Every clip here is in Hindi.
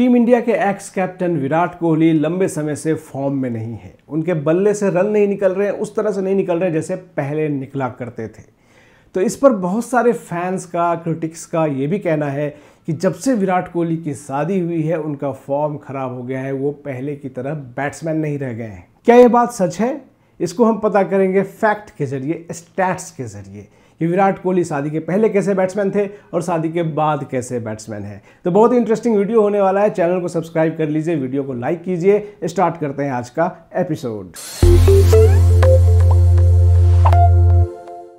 टीम इंडिया के एक्स कैप्टन विराट कोहली लंबे समय से फॉर्म में नहीं है उनके बल्ले से रन नहीं निकल रहे उस तरह से नहीं निकल रहे जैसे पहले निकला करते थे तो इस पर बहुत सारे फैंस का क्रिटिक्स का ये भी कहना है कि जब से विराट कोहली की शादी हुई है उनका फॉर्म खराब हो गया है वो पहले की तरह बैट्समैन नहीं रह गए हैं क्या ये बात सच है इसको हम पता करेंगे फैक्ट के जरिए स्टैट्स के जरिए कि विराट कोहली शादी के पहले कैसे बैट्समैन थे और शादी के बाद कैसे बैट्समैन है तो बहुत इंटरेस्टिंग वीडियो होने वाला है चैनल को सब्सक्राइब कर लीजिए वीडियो को लाइक कीजिए स्टार्ट करते हैं आज का एपिसोड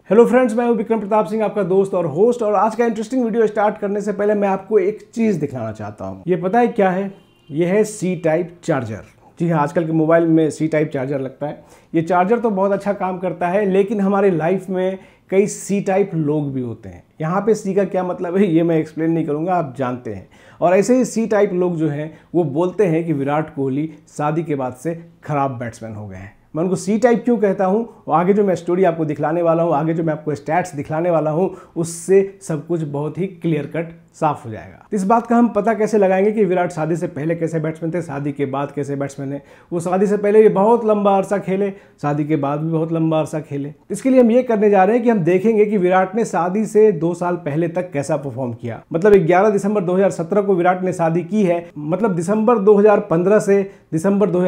हेलो फ्रेंड्स मैं हूं विक्रम प्रताप सिंह आपका दोस्त और होस्ट और आज का इंटरेस्टिंग वीडियो स्टार्ट करने से पहले मैं आपको एक चीज़ दिखाना चाहता हूं ये पता है क्या है ये है सी टाइप चार्जर जी हाँ आजकल के मोबाइल में सी टाइप चार्जर लगता है ये चार्जर तो बहुत अच्छा काम करता है लेकिन हमारे लाइफ में कई सी टाइप लोग भी होते हैं यहाँ पे सी का क्या मतलब है ये मैं एक्सप्लेन नहीं करूँगा आप जानते हैं और ऐसे ही सी टाइप लोग जो हैं वो बोलते हैं कि विराट कोहली शादी के बाद से खराब बैट्समैन हो गए हैं मैं उनको सी टाइप क्यों कहता हूँ और आगे जो मैं स्टोरी आपको दिखलाने वाला हूँ आगे जो मैं आपको स्टैट्स दिखलाने वाला हूँ उससे सब कुछ बहुत ही क्लियर कट साफ हो जाएगा इस बात का हम पता कैसे लगाएंगे कि विराट शादी से पहले कैसे बैट्समैन थे शादी के बाद कैसे बैट्समैन है वो शादी से पहले भी बहुत लंबा अरसा खेले शादी के बाद भी बहुत लंबा अरसा खेले इसके लिए हम ये करने जा रहे हैं कि हम देखेंगे कि विराट ने शादी से दो साल पहले तक कैसा परफॉर्म किया मतलब ग्यारह दिसंबर दो को विराट ने शादी की है मतलब दिसंबर दो से दिसंबर दो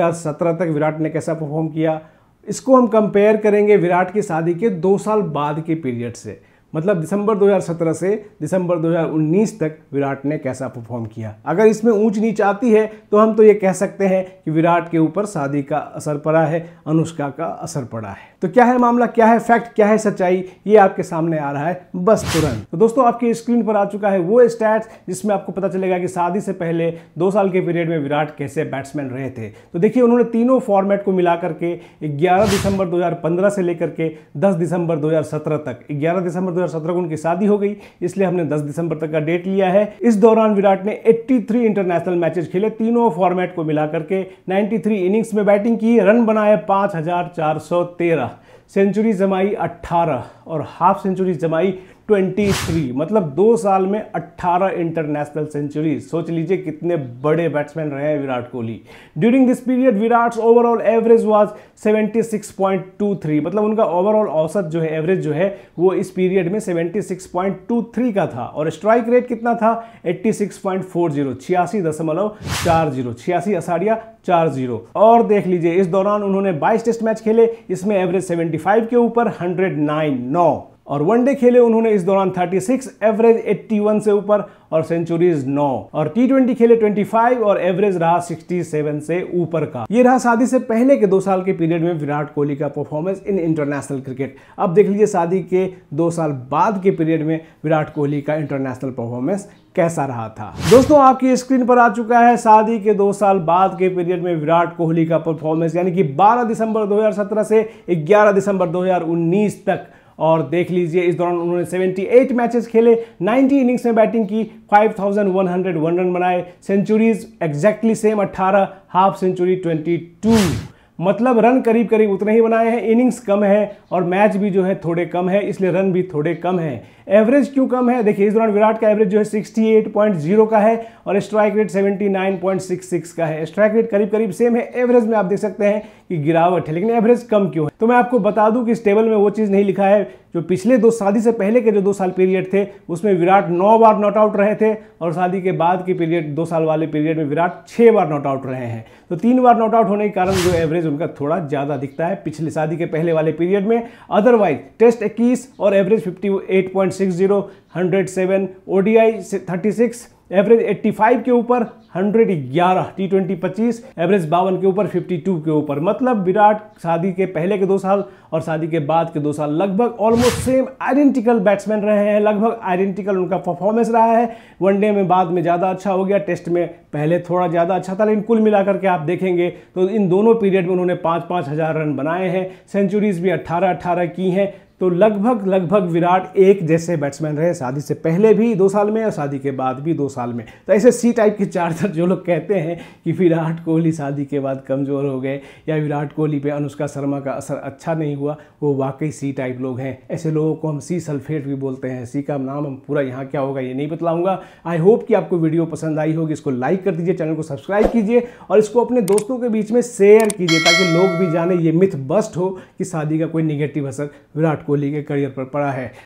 तक विराट ने कैसा परफॉर्म किया इसको हम कंपेयर करेंगे विराट की शादी के दो साल बाद के पीरियड से मतलब दिसंबर 2017 से दिसंबर 2019 तक विराट ने कैसा परफॉर्म किया अगर इसमें ऊंच नीच आती है तो हम तो ये कह सकते हैं कि विराट के ऊपर शादी का असर पड़ा है अनुष्का का असर पड़ा है तो क्या है मामला क्या है फैक्ट क्या है सच्चाई ये आपके सामने आ रहा है बस तुरंत तो दोस्तों आपकी स्क्रीन पर आ चुका है वो स्टैट्स जिसमें आपको पता चलेगा कि शादी से पहले दो साल के पीरियड में विराट कैसे बैट्समैन रहे थे तो देखिए उन्होंने तीनों फॉर्मेट को मिला करके ग्यारह दिसंबर दो से लेकर के दस दिसंबर दो तक ग्यारह दिसंबर दो को उनकी शादी हो गई इसलिए हमने दस दिसंबर तक का डेट लिया है इस दौरान विराट ने एट्टी इंटरनेशनल मैचेस खेले तीनों फॉर्मेट को मिला करके नाइन्टी इनिंग्स में बैटिंग की रन बनाए पाँच सेंचुरी जमाई 18 और हाफ सेंचुरी जमाई 23 मतलब दो साल में 18 इंटरनेशनल सेंचुरी सोच लीजिए कितने बड़े बैट्समैन रहे हैं Virat Kohli during this period Virat's overall average was 76.23 मतलब उनका ओवरऑल औसत जो है एवरेज जो है वो इस पीरियड में 76.23 का था और स्ट्राइक रेट कितना था 86.40 छियासी दशमलव चार जीरो छियासी असाड़िया चार जीरो और देख लीजिए इस दौरान उन्होंने 22 टेस्ट मैच खेले इसमें एवरेज 75 के ऊपर 109 नौ और वनडे खेले उन्होंने इस दौरान 36 एवरेज 81 से ऊपर और सेंचुरीज 9 और टी खेले 25 और एवरेज रहा 67 से ऊपर का ये रहा शादी से पहले के दो साल के पीरियड में विराट कोहली का परफॉर्मेंस इन इंटरनेशनल क्रिकेट अब देख लीजिए शादी के दो साल बाद के पीरियड में विराट कोहली का इंटरनेशनल परफॉर्मेंस कैसा रहा था दोस्तों आपकी स्क्रीन पर आ चुका है शादी के दो साल बाद के पीरियड में विराट कोहली का परफॉर्मेंस यानी कि 12 दिसंबर 2017 से 11 दिसंबर 2019 तक और देख लीजिए इस दौरान उन्होंने 78 मैचेस खेले 90 इनिंग्स में बैटिंग की वन रन बनाए centuries exactly same 18 half century 22 मतलब रन करीब करीब उतने ही बनाए हैं इनिंग्स कम है और मैच भी जो है थोड़े कम है इसलिए रन भी थोड़े कम है एवरेज क्यों कम है देखिए इस दौरान विराट का एवरेज जो है सिक्सटी का है और स्ट्राइक रेट सेवेंटी का है स्ट्राइक रेट करीब करीब सेम है एवरेज में आप देख सकते हैं कि गिरावट है लेकिन एवरेज कम क्यों है तो मैं आपको बता दूं कि इस टेबल में वो चीज़ नहीं लिखा है जो पिछले दो शादी से पहले के जो दो साल पीरियड थे उसमें विराट नौ बार नॉट आउट रहे थे और शादी के बाद के पीरियड दो साल वाले पीरियड में विराट छः बार नॉट आउट रहे हैं तो तीन बार नॉट आउट होने के कारण जो एवरेज उनका थोड़ा ज़्यादा दिखता है पिछले शादी के पहले वाले पीरियड में अदरवाइज टेस्ट इक्कीस और average fifty eight point six zero hundred seven O D I thirty six average 85 के ऊपर 111 टी ट्वेंटी पच्चीस एवरेज बावन के ऊपर 52 के ऊपर मतलब विराट शादी के पहले के दो साल और शादी के बाद के दो साल लगभग ऑलमोस्ट सेम आइडेंटिकल बैट्समैन रहे हैं लगभग आइडेंटिकल उनका परफॉर्मेंस रहा है वनडे में बाद में ज़्यादा अच्छा हो गया टेस्ट में पहले थोड़ा ज़्यादा अच्छा था लेकिन कुल मिलाकर के आप देखेंगे तो इन दोनों पीरियड में उन्होंने पाँच पाँच हज़ार रन बनाए हैं सेंचुरीज भी अट्ठारह अट्ठारह की हैं तो लगभग लगभग विराट एक जैसे बैट्समैन रहे शादी से पहले भी दो साल में और शादी के बाद भी दो साल में तो ऐसे सी टाइप के चार्जर जो लोग कहते हैं कि विराट कोहली शादी के बाद कमज़ोर हो गए या विराट कोहली पे अनुष्का शर्मा का असर अच्छा नहीं हुआ वो वाकई सी टाइप लोग हैं ऐसे लोगों को हम सी सल्फेट भी बोलते हैं सी का नाम हम पूरा यहाँ क्या होगा ये नहीं बतलाऊँगा आई होप कि आपको वीडियो पसंद आई होगी इसको लाइक कर दीजिए चैनल को सब्सक्राइब कीजिए और इसको अपने दोस्तों के बीच में शेयर कीजिए ताकि लोग भी जाने ये मिथ बस्ट हो कि शादी का कोई निगेटिव असर विराट कोहली कोहली के करियर पर पड़ा है